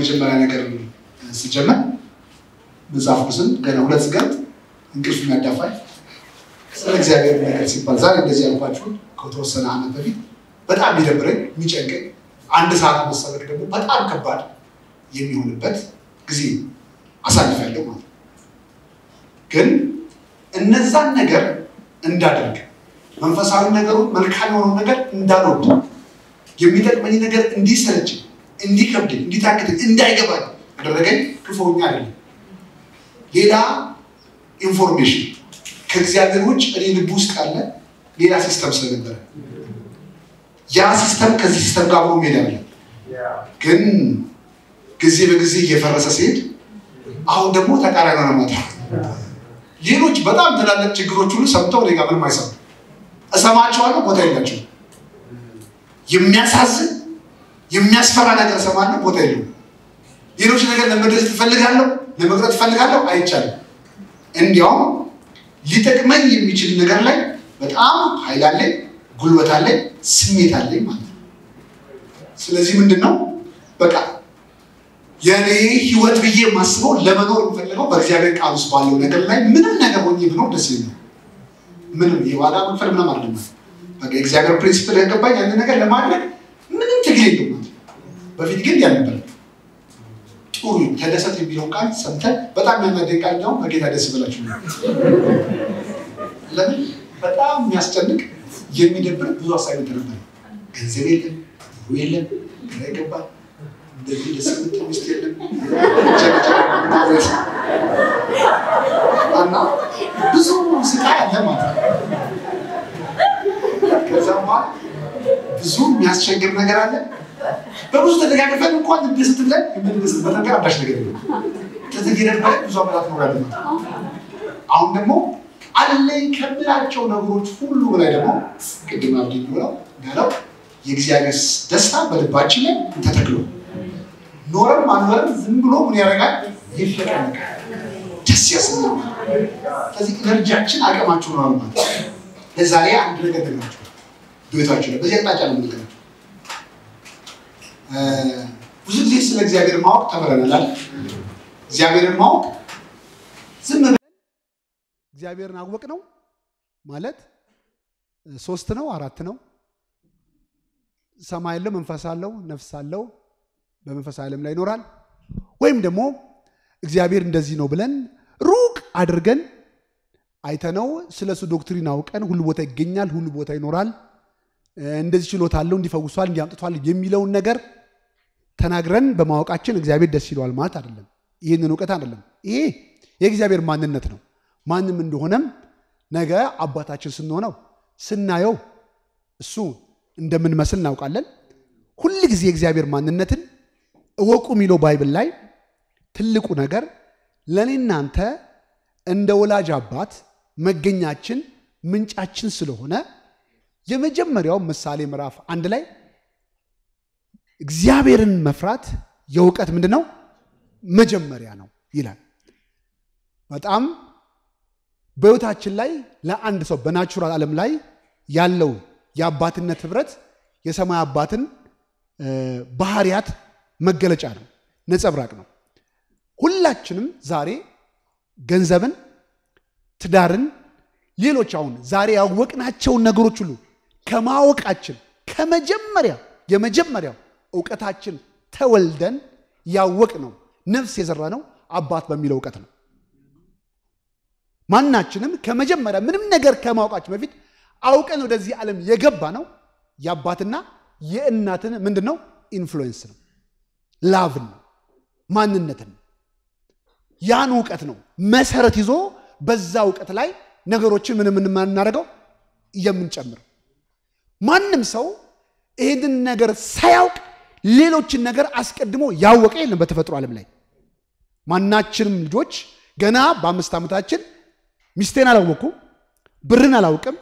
የመጀመሪያ ነገር ስጀመር መጽሐፍ ቅዱስን ገና ሁለት ስገጥ እንቅልፍ የሚያዳፋኝ ስለ እግዚአብሔር ነገር ሲባል ዛሬ እንደዚህ ያልኳችሁን ከተወሰነ ዓመት በፊት በጣም የሚደብረኝ የሚጨንቀኝ አንድ ሰዓት መሰረቅ ደግሞ በጣም ከባድ የሚሆንበት ጊዜ ያለው ማለት ነው። ግን እነዛን ነገር እንዳደርግ መንፈሳዊ ነገሩን መልካም የሆነው ነገር እንዳልወድ የሚጠቅመኝ ነገር እንዲሰለችኝ እንዲከብደኝ እንዲታክተኝ እንዳይገባኝ ያደረገኝ ክፉኛ አይደለም። ሌላ ኢንፎርሜሽን ከእግዚአብሔር ውጭ እኔ ልብ ውስጥ ያለ ሌላ ሲስተም ስለነበረ ያ ሲስተም ከዚህ ሲስተም ጋር አብሮ ሄዳለ። ግን ጊዜ በጊዜ እየፈረሰ ሲሄድ አሁን ደግሞ ተቃራኒ ሆነ መጣ። ሌሎች በጣም ትላልቅ ችግሮች ሁሉ ሰምተው እኔ ጋር ምንም አይሰሙ እሰማቸዋለሁ፣ ቦታ የላቸው የሚያሳዝን የሚያስፈራ ነገር ሰማለ ቦታ የለውም። ሌሎች ነገር ለመድረስ ትፈልጋለሁ፣ ለመቅረት ትፈልጋለሁ፣ አይቻልም። እንዲያውም ሊጠቅመኝ የሚችል ነገር ላይ በጣም ኃይል አለኝ፣ ጉልበት አለኝ፣ ስሜት አለኝ ማለት ነው። ስለዚህ ምንድን ነው በቃ የኔ ህይወት ብዬ ማስበው ለመኖር የምፈልገው በእግዚአብሔር ቃል ውስጥ ባለው ነገር ላይ ምንም ነገር ሆኜ ብኖር ደስ ይለኛል። ምንም የዋላ መንፈል ምንም አይደለም። በቃ ፕሪንሲፕል ያገባኝ ያንን ነገር ለማድረግ ምንም ትግል የለም። በፊት ግን ያንበል ጥሩ ተደሰት የሚለው ቃል ሰምተን በጣም የሚያናደድ ቃል ነው። በጌታ ደስ ይበላችሁ። ለምን በጣም የሚያስጨንቅ የሚደብር ብዙ አሳይመንት ነበር። ገንዘብ የለም፣ ብሩ የለም፣ ግራ ይገባል፣ እንደዚህ ደስ ሚስት የለም እና ብዙ ስቃይ አለ ማለት ነው። ከዛ ብዙ የሚያስቸግር ነገር አለ። በብዙ ተደጋግፈን እንኳን ደስት ብለን የምንደስትበት ነገር አንዳች ነገር የለም። ከተገደድ በላይ ብዙ ዓመታት ኖራል። አሁን ደግሞ አለኝ ከምላቸው ነገሮች ሁሉ በላይ ደግሞ ቅድም አብዲ ብለው እንዳለው የእግዚአብሔር ደስታ በልባችን ላይ ተተክሎ ኖረም አኖረም ዝም ብሎ ምን ያደርጋል? ይፈቀነቃል፣ ደስ ያሰኛል። ስለዚህ ኢነርጂያችን አቅማችሁ ነው ማለት ለዛሬ አንድ ነገር ነግራችሁ ቤታችሁ ላይ በዚህ አቅጣጫ ነው ምንገ ብዙ ጊዜ ስለ እግዚአብሔር ማወቅ ተምረናል። እግዚአብሔርን ማወቅ ዝም ብለን እግዚአብሔርን አወቅ ነው ማለት ሶስት ነው አራት ነው። ሰማይ አለው፣ መንፈስ አለው፣ ነፍስ አለው፣ በመንፈስ ዓለም ላይ ይኖራል። ወይም ደግሞ እግዚአብሔር እንደዚህ ነው ብለን ሩቅ አድርገን አይተነው ስለ እሱ ዶክትሪን አውቀን ሁሉ ቦታ ይገኛል፣ ሁሉ ቦታ ይኖራል፣ እንደዚህ ችሎታ አለው፣ እንዲፈውሷል፣ እንዲያምጥቷል የሚለውን ነገር ተናግረን በማወቃችን እግዚአብሔር ደስ ይለዋል ማለት አይደለም። ይህንን እውቀት አይደለም። ይሄ የእግዚአብሔር ማንነት ነው። ማንም እንደሆነም ነገ አባታችን ስንሆነው ስናየው እሱ እንደምንመስል እናውቃለን። ሁል ጊዜ የእግዚአብሔር ማንነትን እወቁ የሚለው ባይብል ላይ ትልቁ ነገር ለእኔ እናንተ እንደ ወላጅ አባት መገኛችን ምንጫችን ስለሆነ የመጀመሪያው ምሳሌ ምዕራፍ አንድ ላይ እግዚአብሔርን መፍራት የእውቀት ምንድን ነው መጀመሪያ ነው ይላል። በጣም በህይወታችን ላይ ለአንድ ሰው በናቹራል ዓለም ላይ ያለው የአባትነት ህብረት የሰማይ አባትን ባህሪያት መገለጫ ነው፣ ነጸብራቅ ነው። ሁላችንም ዛሬ ገንዘብን፣ ትዳርን፣ ሌሎች አሁን ዛሬ ያወቅናቸውን ነገሮች ሁሉ ከማወቃችን ከመጀመሪያ የመጀመሪያው እውቀታችን ተወልደን ያወቅ ነው ነፍስ የዘራ ነው አባት በሚለው እውቀት ነው። ማናችንም ከመጀመሪያ ምንም ነገር ከማወቃችን በፊት አውቀን ወደዚህ ዓለም የገባ ነው የአባትና የእናትን ምንድን ነው ኢንፍሉዌንስ ነው፣ ላቭን ነው፣ ማንነትን ነው። ያን እውቀት ነው መሰረት ይዞ በዛ እውቀት ላይ ነገሮችን ምንም የምናደርገው የምንጨምር ማንም ሰው ይህንን ነገር ሳያውቅ ሌሎችን ነገር አስቀድሞ ያወቀ የለም በተፈጥሮ ዓለም ላይ። ማናችንም ልጆች ገና በአምስት ዓመታችን ሚስቴን አላወኩም፣ ብርን አላውቅም፣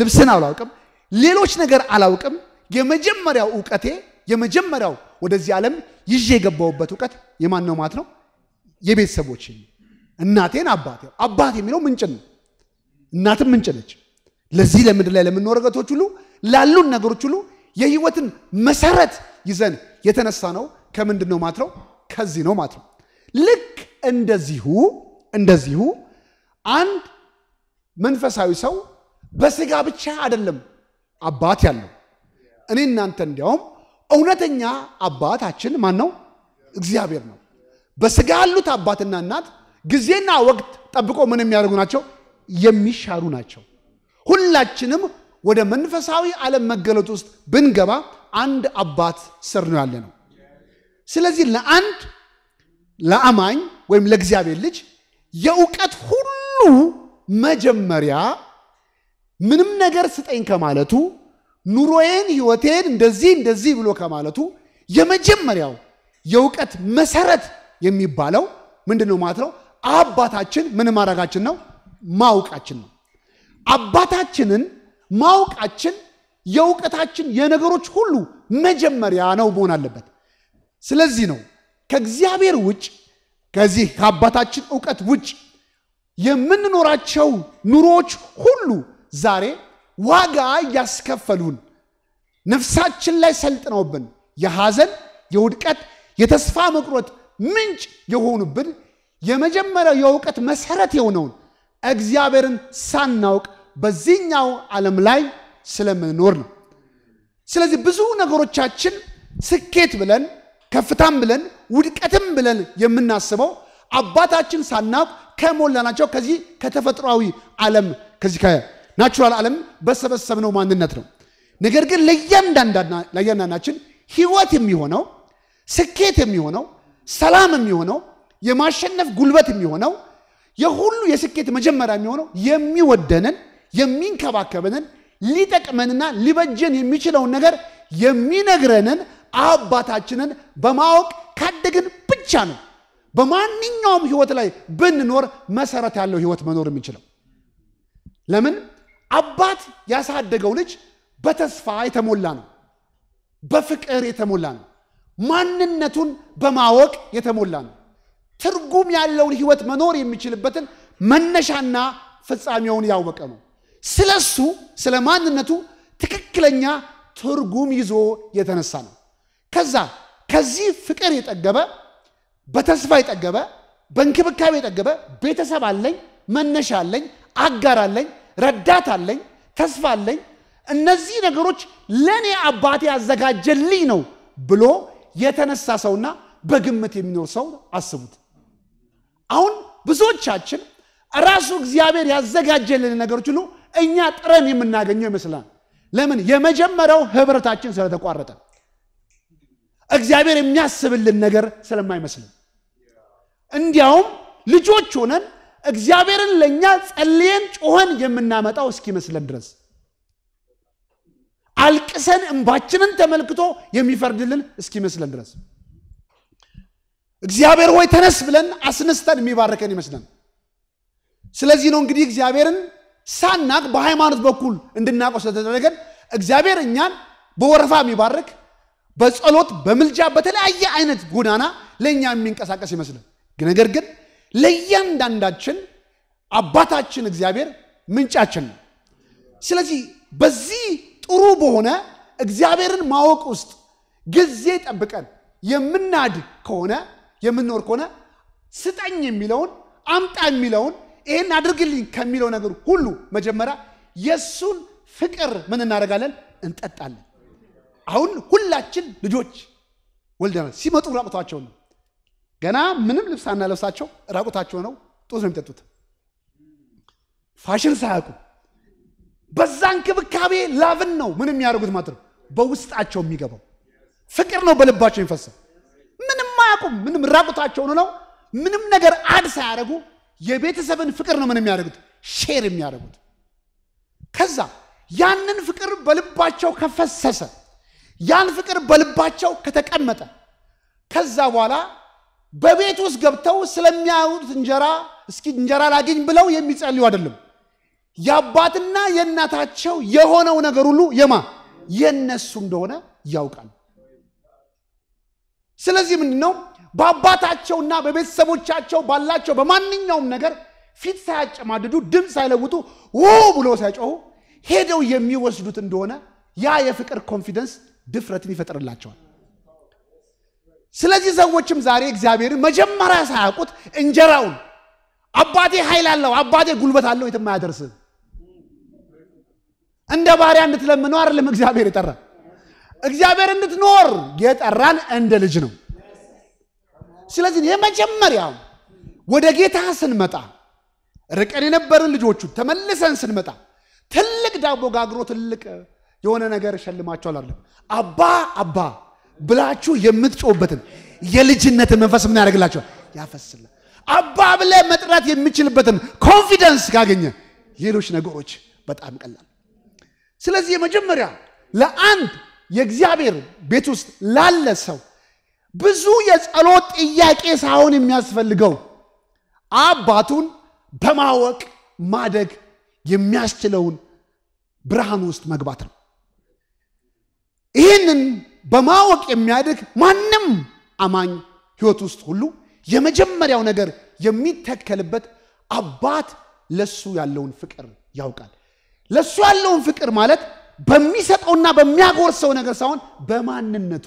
ልብስን አላውቅም፣ ሌሎች ነገር አላውቅም። የመጀመሪያው እውቀቴ የመጀመሪያው ወደዚህ ዓለም ይዤ የገባሁበት እውቀት የማን ነው ማለት ነው? የቤተሰቦችን እናቴን፣ አባቴ አባት የሚለው ምንጭ ነው። እናትም ምንጭ ነች። ለዚህ ለምድር ላይ ለምንኖረገቶች ሁሉ ላሉን ነገሮች ሁሉ የህይወትን መሰረት ይዘን የተነሳ ነው። ከምንድን ነው ማትረው? ከዚህ ነው ማትረው ልክ እንደዚሁ እንደዚሁ አንድ መንፈሳዊ ሰው በስጋ ብቻ አይደለም አባት ያለው። እኔ እናንተ እንዲያውም እውነተኛ አባታችን ማን ነው? እግዚአብሔር ነው። በስጋ ያሉት አባትና እናት ጊዜና ወቅት ጠብቆ ምን የሚያደርጉ ናቸው? የሚሻሩ ናቸው። ሁላችንም ወደ መንፈሳዊ ዓለም መገለጥ ውስጥ ብንገባ አንድ አባት ስር ነው ያለ ነው። ስለዚህ ለአንድ ለአማኝ ወይም ለእግዚአብሔር ልጅ የእውቀት ሁሉ መጀመሪያ ምንም ነገር ስጠኝ ከማለቱ ኑሮዬን፣ ህይወቴን እንደዚህ እንደዚህ ብሎ ከማለቱ የመጀመሪያው የእውቀት መሰረት የሚባለው ምንድን ነው ማለት ነው? አባታችን ምን ማድረጋችን ነው? ማወቃችን ነው። አባታችንን ማወቃችን የእውቀታችን የነገሮች ሁሉ መጀመሪያ ነው መሆን አለበት። ስለዚህ ነው ከእግዚአብሔር ውጭ ከዚህ ከአባታችን እውቀት ውጭ የምንኖራቸው ኑሮዎች ሁሉ ዛሬ ዋጋ እያስከፈሉን ነፍሳችን ላይ ሰልጥነውብን የሐዘን፣ የውድቀት፣ የተስፋ መቁረጥ ምንጭ የሆኑብን የመጀመሪያው የእውቀት መሰረት የሆነውን እግዚአብሔርን ሳናውቅ በዚህኛው ዓለም ላይ ስለምንኖር ነው። ስለዚህ ብዙ ነገሮቻችን ስኬት ብለን ከፍታም ብለን ውድቀትም ብለን የምናስበው አባታችን ሳናውቅ ከሞላናቸው ከዚህ ከተፈጥሯዊ ዓለም ከዚህ ከናቹራል ዓለም በሰበሰብነው ማንነት ነው። ነገር ግን ለእያንዳንዳችን ህይወት የሚሆነው ስኬት የሚሆነው ሰላም የሚሆነው የማሸነፍ ጉልበት የሚሆነው የሁሉ የስኬት መጀመሪያ የሚሆነው የሚወደንን የሚንከባከበንን ሊጠቅመንና ሊበጀን የሚችለውን ነገር የሚነግረንን አባታችንን በማወቅ ካደግን ብቻ ነው በማንኛውም ህይወት ላይ ብንኖር መሰረት ያለው ህይወት መኖር የሚችለው። ለምን አባት ያሳደገው ልጅ በተስፋ የተሞላ ነው፣ በፍቅር የተሞላ ነው፣ ማንነቱን በማወቅ የተሞላ ነው። ትርጉም ያለውን ህይወት መኖር የሚችልበትን መነሻና ፍጻሜውን ያወቀ ነው። ስለ እሱ ስለ ማንነቱ ትክክለኛ ትርጉም ይዞ የተነሳ ነው። ከዛ ከዚህ ፍቅር የጠገበ በተስፋ የጠገበ በእንክብካቤ የጠገበ ቤተሰብ አለኝ፣ መነሻ አለኝ፣ አጋር አለኝ፣ ረዳት አለኝ፣ ተስፋ አለኝ፣ እነዚህ ነገሮች ለእኔ አባቴ ያዘጋጀልኝ ነው ብሎ የተነሳ ሰውና በግምት የሚኖር ሰው አስቡት። አሁን ብዙዎቻችን ራሱ እግዚአብሔር ያዘጋጀልን ነገሮች ሁሉ እኛ ጥረን የምናገኘው ይመስላል። ለምን? የመጀመሪያው ህብረታችን ስለተቋረጠ፣ እግዚአብሔር የሚያስብልን ነገር ስለማይመስልን፣ እንዲያውም ልጆች ሆነን እግዚአብሔርን ለእኛ ጸልየን ጮኸን የምናመጣው እስኪመስለን ድረስ አልቅሰን እንባችንን ተመልክቶ የሚፈርድልን እስኪመስለን ድረስ እግዚአብሔር ወይ ተነስ ብለን አስነስተን የሚባርከን ይመስለን። ስለዚህ ነው እንግዲህ እግዚአብሔርን ሳናቅ በሃይማኖት በኩል እንድናውቀው ስለተደረገን እግዚአብሔር እኛን በወረፋ የሚባርክ በጸሎት በምልጃ በተለያየ አይነት ጎዳና ለእኛ የሚንቀሳቀስ ይመስላል። ነገር ግን ለእያንዳንዳችን አባታችን እግዚአብሔር ምንጫችን ነው። ስለዚህ በዚህ ጥሩ በሆነ እግዚአብሔርን ማወቅ ውስጥ ጊዜ ጠብቀን የምናድግ ከሆነ የምንኖር ከሆነ ስጠኝ የሚለውን አምጣ የሚለውን ይህን አድርግልኝ ከሚለው ነገር ሁሉ መጀመሪያ የእሱን ፍቅር ምን እናደርጋለን? እንጠጣለን። አሁን ሁላችን ልጆች ወልደናል። ሲመጡ ራቁታቸው ነው። ገና ምንም ልብስ አናለብሳቸው፣ ራቁታቸው ነው። ጡት ነው የሚጠጡት፣ ፋሽን ሳያውቁ። በዛ እንክብካቤ ላቭን ነው ምን የሚያደርጉት ማለት ነው በውስጣቸው የሚገባው ፍቅር ነው በልባቸው የሚፈሰው። ምንም አያውቁም። ምንም ራቁታቸውን ነው ምንም ነገር አድ ሳያደርጉ የቤተሰብን ፍቅር ነው ምን የሚያደርጉት ሼር የሚያደርጉት። ከዛ ያንን ፍቅር በልባቸው ከፈሰሰ ያን ፍቅር በልባቸው ከተቀመጠ ከዛ በኋላ በቤት ውስጥ ገብተው ስለሚያዩት እንጀራ እስኪ እንጀራ ላገኝ ብለው የሚጸልዩ አይደለም። የአባትና የእናታቸው የሆነው ነገር ሁሉ የማ የነሱ እንደሆነ ያውቃል። ስለዚህ ምንድን ነው በአባታቸውና በቤተሰቦቻቸው ባላቸው በማንኛውም ነገር ፊት ሳያጨማድዱ ድምፅ ሳይለውጡ ው ብሎ ሳይጮሁ ሄደው የሚወስዱት እንደሆነ ያ የፍቅር ኮንፊደንስ ድፍረትን ይፈጥርላቸዋል። ስለዚህ ሰዎችም ዛሬ እግዚአብሔርን መጀመሪያ ሳያውቁት እንጀራውን አባቴ ኃይል አለው አባቴ ጉልበት አለው የትም አያደርስም። እንደ ባሪያ እንድትለምነው አይደለም እግዚአብሔር የጠራ እግዚአብሔር እንድትኖር የጠራን እንደ ልጅ ነው። ስለዚህ የመጀመሪያው ወደ ጌታ ስንመጣ ርቀን የነበርን ልጆቹ ተመልሰን ስንመጣ ትልቅ ዳቦ ጋግሮ ትልቅ የሆነ ነገር ሸልማቸዋል አለ አባ አባ ብላችሁ የምትጮውበትን የልጅነትን መንፈስ ምን ያደርግላቸዋል ያፈስል አባ ብለ መጥራት የሚችልበትን ኮንፊደንስ ካገኘ ሌሎች ነገሮች በጣም ቀላል ስለዚህ የመጀመሪያ ለአንድ የእግዚአብሔር ቤት ውስጥ ላለ ሰው ብዙ የጸሎት ጥያቄ ሳይሆን የሚያስፈልገው አባቱን በማወቅ ማደግ የሚያስችለውን ብርሃን ውስጥ መግባት ነው። ይህንን በማወቅ የሚያድግ ማንም አማኝ ህይወት ውስጥ ሁሉ የመጀመሪያው ነገር የሚተከልበት አባት ለሱ ያለውን ፍቅር ያውቃል። ለሱ ያለውን ፍቅር ማለት በሚሰጠውና በሚያጎርሰው ነገር ሳይሆን በማንነቱ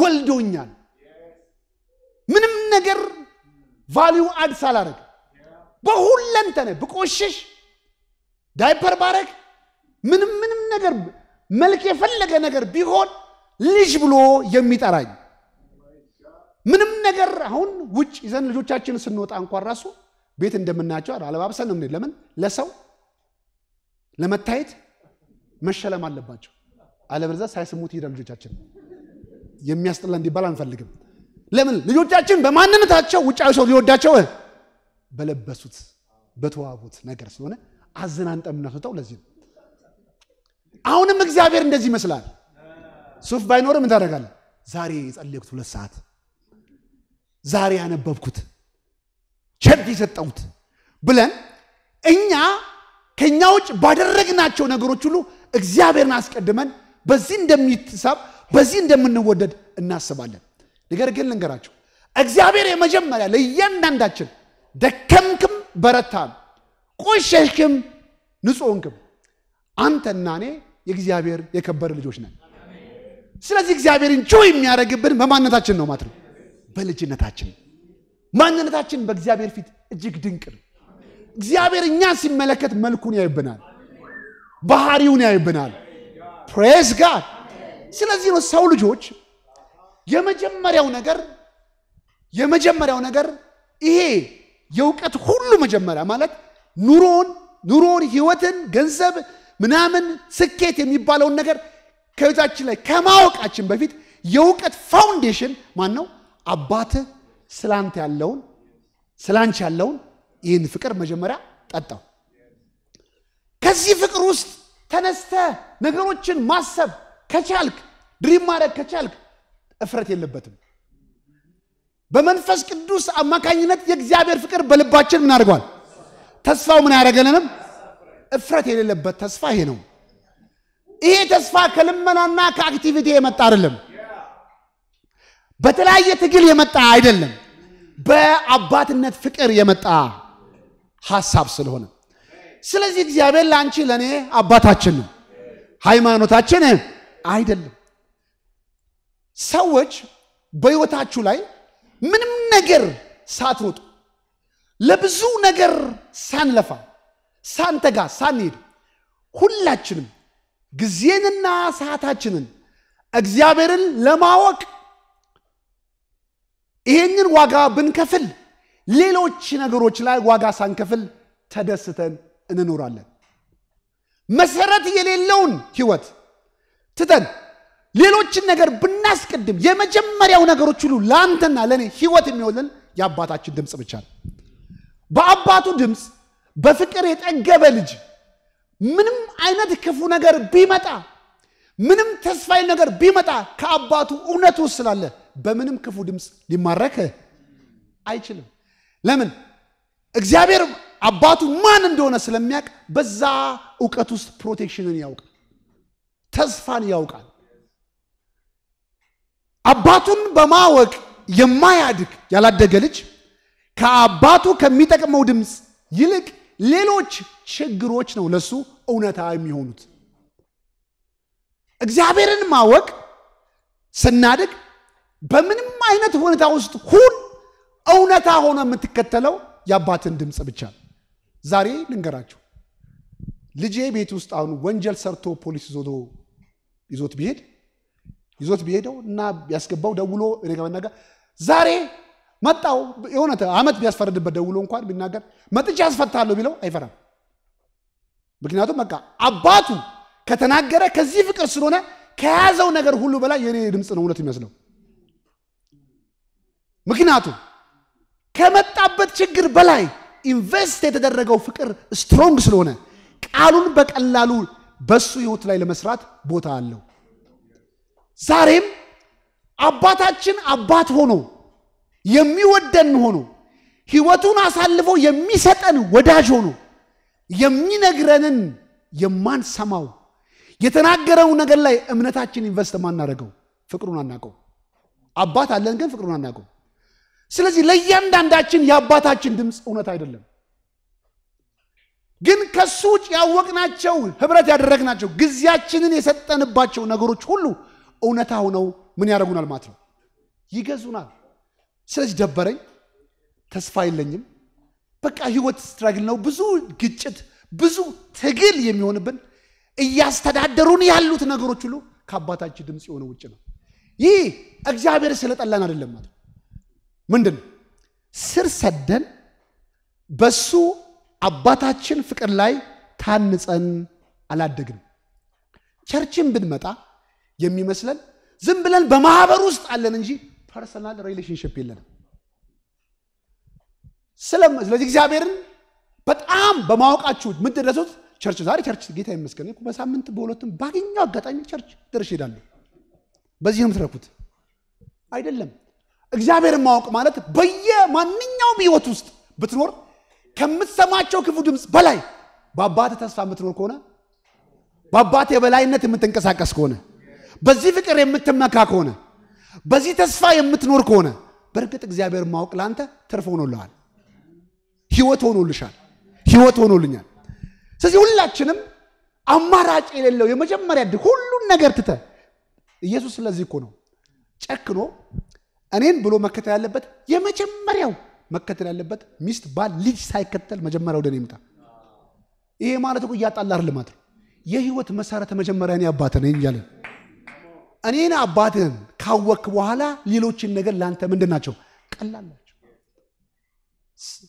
ወልዶኛል። ምንም ነገር ቫሊዩ አድ ሳላደርግ በሁለንተነ ብቆሽሽ ዳይፐር ባረግ ምንም ምንም ነገር መልክ የፈለገ ነገር ቢሆን ልጅ ብሎ የሚጠራኝ ምንም ነገር አሁን ውጭ ይዘን ልጆቻችን ስንወጣ እንኳን ራሱ ቤት እንደምናያቸው አለባብሰን ነው። ለምን ለሰው ለመታየት መሸለም አለባቸው። አለበለዚያ ሳይስሙት ይሄዳል ልጆቻችን። የሚያስጠላ እንዲባል አንፈልግም። ለምን ልጆቻችን በማንነታቸው ውጫዊ ሰው ሊወዳቸው በለበሱት በተዋቡት ነገር ስለሆነ አዘናንጠ የምናስወጣው ለዚህ ነው። አሁንም እግዚአብሔር እንደዚህ ይመስላል። ሱፍ ባይኖር ምን ታደርጋለህ? ዛሬ የጸለይኩት ሁለት ሰዓት፣ ዛሬ ያነበብኩት፣ ቸርድ የሰጠሁት ብለን እኛ ከእኛ ውጭ ባደረግናቸው ነገሮች ሁሉ እግዚአብሔርን አስቀድመን በዚህ እንደሚትሳብ በዚህ እንደምንወደድ እናስባለን። ነገር ግን ልንገራችሁ፣ እግዚአብሔር የመጀመሪያ ለእያንዳንዳችን ደከምክም በረታም፣ ቆሸሽክም ንጹሕንክም አንተና እኔ የእግዚአብሔር የከበረ ልጆች ነን። ስለዚህ እግዚአብሔር ጆ የሚያደርግብን በማንነታችን ነው ማለት ነው፣ በልጅነታችን ማንነታችን በእግዚአብሔር ፊት እጅግ ድንቅ ነው። እግዚአብሔር እኛ ሲመለከት መልኩን ያይብናል፣ ባህሪውን ያይብናል። ፕሬስ ጋድ ስለዚህ ነው ሰው ልጆች የመጀመሪያው ነገር የመጀመሪያው ነገር ይሄ የእውቀት ሁሉ መጀመሪያ ማለት ኑሮን ኑሮን ህይወትን ገንዘብ ምናምን ስኬት የሚባለውን ነገር ከቤታችን ላይ ከማወቃችን በፊት የእውቀት ፋውንዴሽን ማን ነው? አባት ስላንተ ያለውን ስላንች ያለውን ይህን ፍቅር መጀመሪያ ጠጣው። ከዚህ ፍቅር ውስጥ ተነስተ ነገሮችን ማሰብ ከቻልክ ድሪም ማድረግ ከቻልክ እፍረት የለበትም። በመንፈስ ቅዱስ አማካኝነት የእግዚአብሔር ፍቅር በልባችን ምን አድርገዋል? ተስፋው ምን ያደረገልንም እፍረት የሌለበት ተስፋ ይሄ ነው። ይሄ ተስፋ ከልመናና ከአክቲቪቲ የመጣ አይደለም። በተለያየ ትግል የመጣ አይደለም። በአባትነት ፍቅር የመጣ ሀሳብ ስለሆነ ስለዚህ እግዚአብሔር ለአንቺ ለእኔ አባታችን ነው፣ ሃይማኖታችን አይደለም። ሰዎች በህይወታችሁ ላይ ምንም ነገር ሳትሮጡ ለብዙ ነገር ሳንለፋ ሳንተጋ ሳንሄድ ሁላችንም ጊዜንና ሰዓታችንን እግዚአብሔርን ለማወቅ ይሄንን ዋጋ ብንከፍል ሌሎች ነገሮች ላይ ዋጋ ሳንከፍል ተደስተን እንኖራለን። መሰረት የሌለውን ህይወት ትተን ሌሎችን ነገር ብናስቀድም የመጀመሪያው ነገሮች ሁሉ ለአንተና ለእኔ ህይወት የሚሆንን የአባታችን ድምፅ ብቻ ነው። በአባቱ ድምፅ በፍቅር የጠገበ ልጅ ምንም አይነት ክፉ ነገር ቢመጣ፣ ምንም ተስፋዊ ነገር ቢመጣ ከአባቱ እውነት ውስጥ ስላለ በምንም ክፉ ድምፅ ሊማረክ አይችልም። ለምን? እግዚአብሔር አባቱ ማን እንደሆነ ስለሚያውቅ በዛ እውቀት ውስጥ ፕሮቴክሽንን ያውቃል፣ ተስፋን ያውቃል። አባቱን በማወቅ የማያድግ ያላደገ ልጅ ከአባቱ ከሚጠቅመው ድምፅ ይልቅ ሌሎች ችግሮች ነው ለሱ እውነታ የሚሆኑት። እግዚአብሔርን ማወቅ ስናድግ በምንም አይነት ሁኔታ ውስጥ ሁን እውነታ ሆኖ የምትከተለው የአባትን ድምፅ ብቻ ነው። ዛሬ ልንገራችሁ፣ ልጄ ቤት ውስጥ አሁን ወንጀል ሰርቶ ፖሊስ ይዞት ቢሄድ ይዞት ቢሄደው እና ቢያስገባው ደውሎ እኔ ዛሬ መጣው የሆነ አመት ቢያስፈርድበት ደውሎ እንኳን ቢናገር መጥቼ ያስፈታለሁ ቢለው አይፈራም። ምክንያቱም በቃ አባቱ ከተናገረ ከዚህ ፍቅር ስለሆነ ከያዘው ነገር ሁሉ በላይ የኔ ድምፅ ነው እውነት የሚመስለው። ምክንያቱም ከመጣበት ችግር በላይ ኢንቨስት የተደረገው ፍቅር ስትሮንግ ስለሆነ ቃሉን በቀላሉ በሱ ህይወት ላይ ለመስራት ቦታ አለው። ዛሬም አባታችን አባት ሆኖ የሚወደን ሆኖ ህይወቱን አሳልፎ የሚሰጠን ወዳጅ ሆኖ የሚነግረንን የማንሰማው የተናገረው ነገር ላይ እምነታችን ኢንቨስት ማናደርገው ፍቅሩን አናቀው። አባት አለን ግን ፍቅሩን አናቀው። ስለዚህ ለእያንዳንዳችን የአባታችን ድምፅ እውነት አይደለም። ግን ከሱ ውጭ ያወቅናቸው ህብረት ያደረግናቸው ጊዜያችንን የሰጠንባቸው ነገሮች ሁሉ እውነታ ሆነው ምን ያደርጉናል ማለት ነው ይገዙናል። ስለዚህ ደበረኝ፣ ተስፋ የለኝም፣ በቃ ህይወት ስትራግል ነው። ብዙ ግጭት፣ ብዙ ትግል የሚሆንብን እያስተዳደሩን ያሉት ነገሮች ሁሉ ከአባታችን ድምፅ የሆነ ውጭ ነው። ይህ እግዚአብሔር ስለጠላን አይደለም ማለት ምንድን ስር ሰደን በሱ አባታችን ፍቅር ላይ ታንጸን አላደግንም። ቸርችን ብንመጣ የሚመስለን ዝም ብለን በማህበር ውስጥ አለን እንጂ ፐርሰናል ሪሌሽንሽፕ የለንም። ስለዚህ እግዚአብሔርን በጣም በማወቃችሁ የምትደረሱት ቸርች ዛሬ ቸርች ጌታ ይመስገን በሳምንት በሁለቱም ባገኘው አጋጣሚ ቸርች ድርሽ ሄዳለሁ። በዚህ ነው የምትረኩት አይደለም። እግዚአብሔርን ማወቅ ማለት በየማንኛውም ህይወት ውስጥ ብትኖር ከምትሰማቸው ክፉ ድምፅ በላይ በአባት ተስፋ የምትኖር ከሆነ በአባት የበላይነት የምትንቀሳቀስ ከሆነ በዚህ ፍቅር የምትመካ ከሆነ በዚህ ተስፋ የምትኖር ከሆነ በእርግጥ እግዚአብሔር ማወቅ ለአንተ ትርፍ ሆኖልሃል፣ ህይወት ሆኖልሻል፣ ህይወት ሆኖልኛል። ስለዚህ ሁላችንም አማራጭ የሌለው የመጀመሪያ ድ ሁሉን ነገር ትተ ኢየሱስ ስለዚህ እኮ ነው ጨክኖ እኔን ብሎ መከተል ያለበት የመጀመሪያው መከተል ያለበት ሚስት ባል ልጅ ሳይከተል መጀመሪያ ወደ እኔ ይምጣ። ይሄ ማለት እኮ እያጣላ ልማት የህይወት መሰረተ መጀመሪያ እኔ አባተ ነኝ እያለን እኔን አባትህን ካወክ በኋላ ሌሎችን ነገር ለአንተ ምንድን ናቸው? ቀላል ናቸው።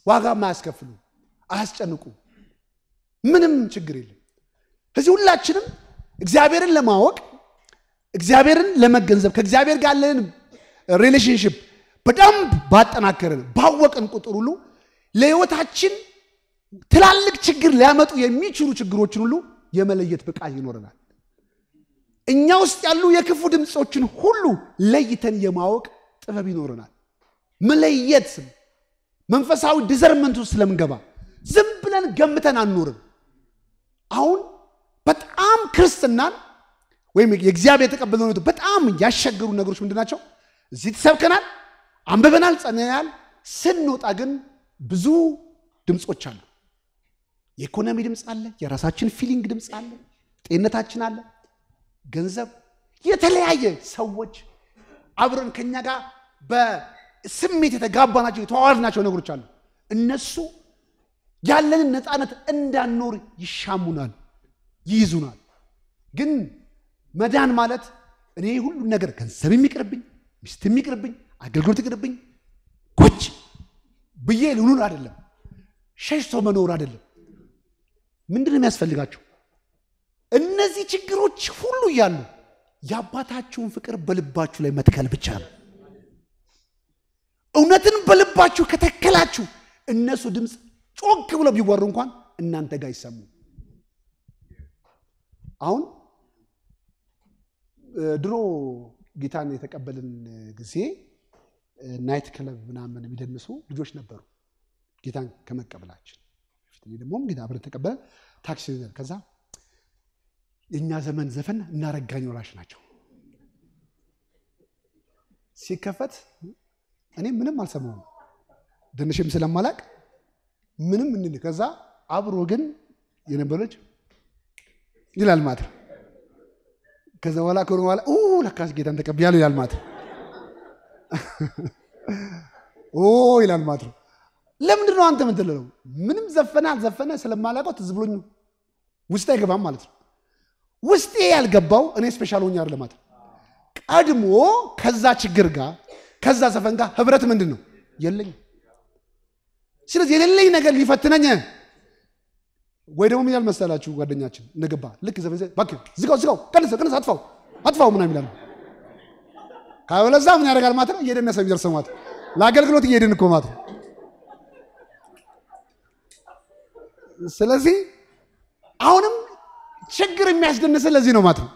ዋጋም አያስከፍሉ፣ አያስጨንቁ፣ ምንም ችግር የለም። እዚህ ሁላችንም እግዚአብሔርን ለማወቅ እግዚአብሔርን ለመገንዘብ ከእግዚአብሔር ጋር ያለን ሪሌሽንሽፕ በደንብ ባጠናከርን ባወቅን ቁጥር ሁሉ ለህይወታችን ትላልቅ ችግር ሊያመጡ የሚችሉ ችግሮችን ሁሉ የመለየት ብቃት ይኖረናል። እኛ ውስጥ ያሉ የክፉ ድምፆችን ሁሉ ለይተን የማወቅ ጥበብ ይኖረናል። መለየት መንፈሳዊ ዲዘርመንቱ ስለምንገባ ዝም ብለን ገምተን አንኖርም። አሁን በጣም ክርስትናን ወይም የእግዚአብሔር የተቀበልነው በጣም ያሸገሩ ነገሮች ምንድን ናቸው? እዚህ ተሰብከናል፣ አንብበናል፣ ጸንናል። ስንወጣ ግን ብዙ ድምፆች አሉ። የኢኮኖሚ ድምፅ አለ፣ የራሳችን ፊሊንግ ድምፅ አለ፣ ጤንነታችን አለ ገንዘብ፣ የተለያየ ሰዎች አብረን ከኛ ጋር በስሜት የተጋባ ናቸው የተጋባናቸው ናቸው ነገሮች አሉ። እነሱ ያለንን ነፃነት እንዳንኖር ይሻሙናል፣ ይይዙናል። ግን መዳን ማለት እኔ ሁሉን ነገር ገንዘብ የሚቅርብኝ፣ ሚስት የሚቅርብኝ፣ አገልግሎት ይቅርብኝ፣ ቁጭ ብዬ ልኑር አይደለም፣ ሸሽቶ መኖር አይደለም። ምንድን ነው የሚያስፈልጋቸው? እነዚህ ችግሮች ሁሉ እያሉ የአባታችሁን ፍቅር በልባችሁ ላይ መትከል ብቻ ነው። እውነትን በልባችሁ ከተከላችሁ እነሱ ድምፅ ጮክ ብለው ቢወሩ እንኳን እናንተ ጋር ይሰሙ። አሁን ድሮ ጌታን የተቀበልን ጊዜ ናይት ክለብ ምናምን የሚደንሱ ልጆች ነበሩ ጌታን ከመቀበላችን ደግሞም ጌታ አብረን ተቀበለ ታክሲ ከዛ የእኛ ዘመን ዘፈን እናረጋኝ ወራሽ ናቸው። ሲከፈት እኔ ምንም አልሰማውም ድንሽም ስለማላቅ ምንም እንል ከዛ አብሮ ግን የነበረች ይላል ማለት ከዛ በኋላ ከሆነ በኋላ ለካስ ጌታን ተቀብያለሁ ይላል ማለት ይላል ማለት ለምንድን ነው አንተ ምትለው? ምንም ዘፈነ አልዘፈነ ስለማላውቀው ትዝ ብሎኝ ውስጥ አይገባም ማለት ነው። ውስጤ ያልገባው እኔ ስፔሻል ሆኜ አይደለም ማለት ቀድሞ ከዛ ችግር ጋር ከዛ ዘፈን ጋር ህብረት ምንድን ነው የለኝ። ስለዚህ የሌለኝ ነገር ሊፈትነኝ ወይ ደግሞ ምን ያል መሰላችሁ ጓደኛችን ንግባ ልክ ዘፈን እባክህ ዝጋው ዝጋው ቀንስ ቀንስ አጥፋው አጥፋው ምናምን ይላል። ካለዛ ምን ያደርጋል ማለት ነው እየደነሰ የሚደርሰው ማለት ነው። ለአገልግሎት እየሄድን እኮ ማለት ነው። ስለዚህ አሁንም ችግር የሚያስደንስ ለዚህ ነው ማለት ነው።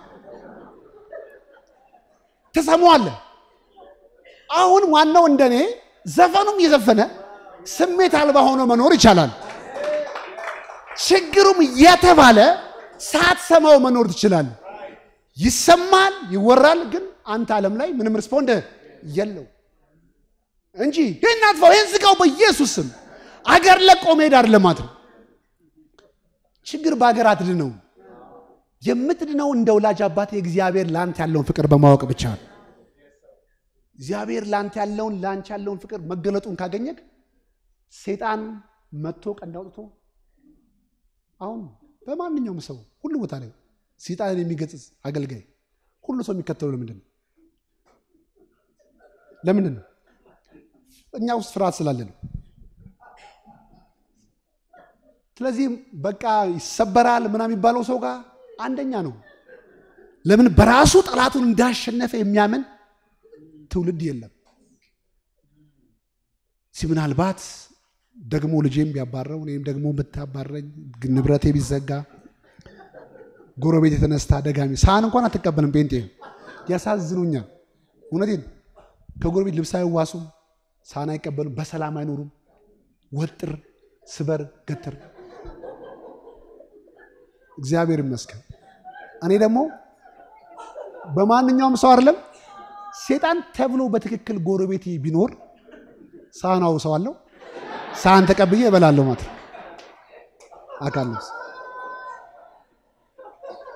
ትሰማዋለህ። አሁን ዋናው እንደኔ ዘፈኑም እየዘፈነ ስሜት አልባ ሆኖ መኖር ይቻላል። ችግሩም የተባለ ሳትሰማው መኖር ትችላል ይሰማል፣ ይወራል፣ ግን አንተ ዓለም ላይ ምንም ሪስፖንድ የለው እንጂ ይህን አጥፋው፣ ይህን ስጋው በኢየሱስ ስም አገር ለቆ መሄድ አይደለም ማለት ነው። ችግር በአገር አትድነውም። የምትድነው እንደ ወላጅ አባት እግዚአብሔር ላንተ ያለውን ፍቅር በማወቅ ብቻ ነው። እግዚአብሔር ላንተ ያለውን ላንቺ ያለውን ፍቅር መገለጡን ካገኘክ ሴጣን መጥቶ ቀንድ አውጥቶ አሁን በማንኛውም ሰው ሁሉ ቦታ ላይ ሴጣንን የሚገጽጽ አገልጋይ ሁሉ ሰው የሚከተለው ለምንድን ነው? ለምንድን ነው? እኛ ውስጥ ፍርሃት ስላለ ነው። ስለዚህ በቃ ይሰበራል ምናምን የሚባለው ሰው ጋር አንደኛ ነው። ለምን በራሱ ጠላቱን እንዳሸነፈ የሚያምን ትውልድ የለም። ሲ ምናልባት ደግሞ ልጄም ቢያባረው እኔም ደግሞ ብታባረኝ፣ ንብረቴ ቢዘጋ፣ ጎረቤት የተነስታ ደጋሚ ሳህን እንኳን አትቀበልም። ጴንጤ ያሳዝኑኛል። እውነቴን ከጎረቤት ልብስ አይዋሱም፣ ሳህን አይቀበሉም፣ በሰላም አይኖሩም። ወጥር ስበር ገትር። እግዚአብሔር ይመስገን እኔ ደግሞ በማንኛውም ሰው አይደለም ሴጣን ተብሎ በትክክል ጎረቤቴ ቢኖር ሳህን አውሰዋለሁ፣ ሳህን ተቀብዬ እበላለሁ ማለት ነው። አካል ነፍስ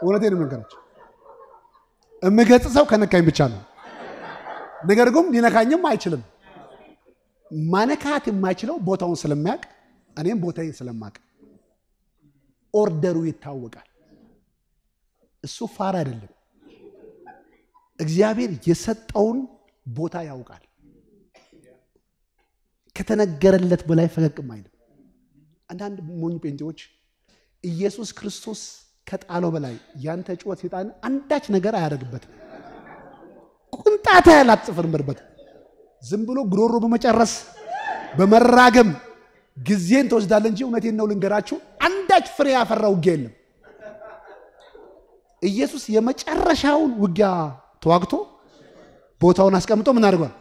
እውነቴን ነው የምነግራቸው። የምገጽሰው ከነካኝ ብቻ ነው። ነገር ግን ሊነካኝም አይችልም። ማነካት የማይችለው ቦታውን ስለሚያውቅ እኔም ቦታዬን ስለማውቅ ኦርደሩ ይታወቃል። እሱ ፋር አይደለም። እግዚአብሔር የሰጠውን ቦታ ያውቃል። ከተነገረለት በላይ ፈቀቅም አይልም። አንዳንድ ሞኝ ጴንጤዎች ኢየሱስ ክርስቶስ ከጣለው በላይ ያንተ ጩኸት ሴጣን አንዳች ነገር አያደርግበትም። ቁንጣታ ያህል አትጨፈርበትም። ዝም ብሎ ጉሮሮ በመጨረስ በመራገም ጊዜን ትወስዳለህ እንጂ እውነቴን ነው ልንገራችሁ፣ አንዳች ፍሬ ያፈራ ውጊያ የለም። ኢየሱስ የመጨረሻውን ውጊያ ተዋግቶ ቦታውን አስቀምጦ ምን አድርጓል?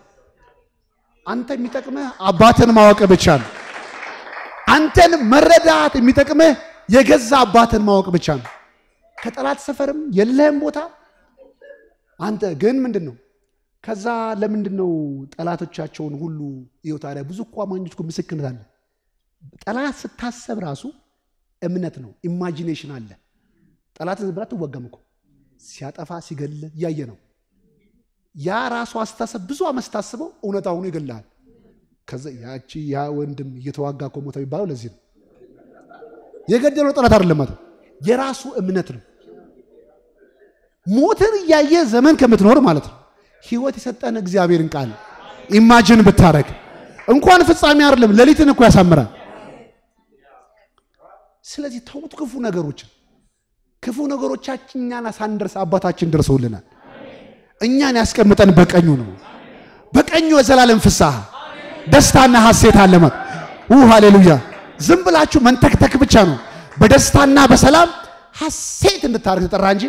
አንተ የሚጠቅምህ አባትን ማወቅ ብቻ ነው። አንተን መረዳት የሚጠቅምህ የገዛ አባትን ማወቅ ብቻ ነው። ከጠላት ሰፈርም የለህም ቦታ። አንተ ግን ምንድን ነው ከዛ ለምንድን ነው ጠላቶቻቸውን ሁሉ ይኸው ታዲያ ብዙ እኮ አማኞች ምስክርነት አለ። ጠላት ስታሰብ ራሱ እምነት ነው፣ ኢማጂኔሽን አለ። ጠላትን ዝም ብላ ትወገም እኮ ሲያጠፋ ሲገል እያየ ነው። ያ ራሱ አስተሳሰብ ብዙ አመት ስታስበው እውነት አሁኑ ይገልሃል። ከዚ ያቺ ያ ወንድም እየተዋጋ እኮ ሞተ የሚባለው ለዚህ ነው። የገደለው ጠላት አይደለም ማለት የራሱ እምነት ነው። ሞትን እያየ ዘመን ከምትኖር ማለት ነው ህይወት የሰጠን እግዚአብሔርን ቃል ኢማጅን ብታረግ እንኳን ፍጻሜ አይደለም ሌሊትን እኮ ያሳምራል። ስለዚህ ተውት ክፉ ነገሮችን ክፉ ነገሮቻችን እኛን ሳንደርስ አባታችን ደርሰውልናል። እኛን ያስቀምጠን በቀኙ ነው። በቀኙ የዘላለም ፍስሐ ደስታና ሐሴት አለማት። ው ሃሌሉያ! ዝም ብላችሁ መንተክተክ ብቻ ነው። በደስታና በሰላም ሐሴት እንድታደርግ ተጠራ እንጂ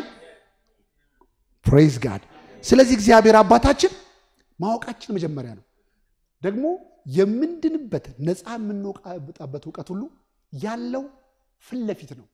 ፕሬዝ ጋድ። ስለዚህ እግዚአብሔር አባታችን ማወቃችን መጀመሪያ ነው። ደግሞ የምንድንበት ነፃ የምንወጣበት እውቀት ሁሉ ያለው ፊት ለፊት ነው።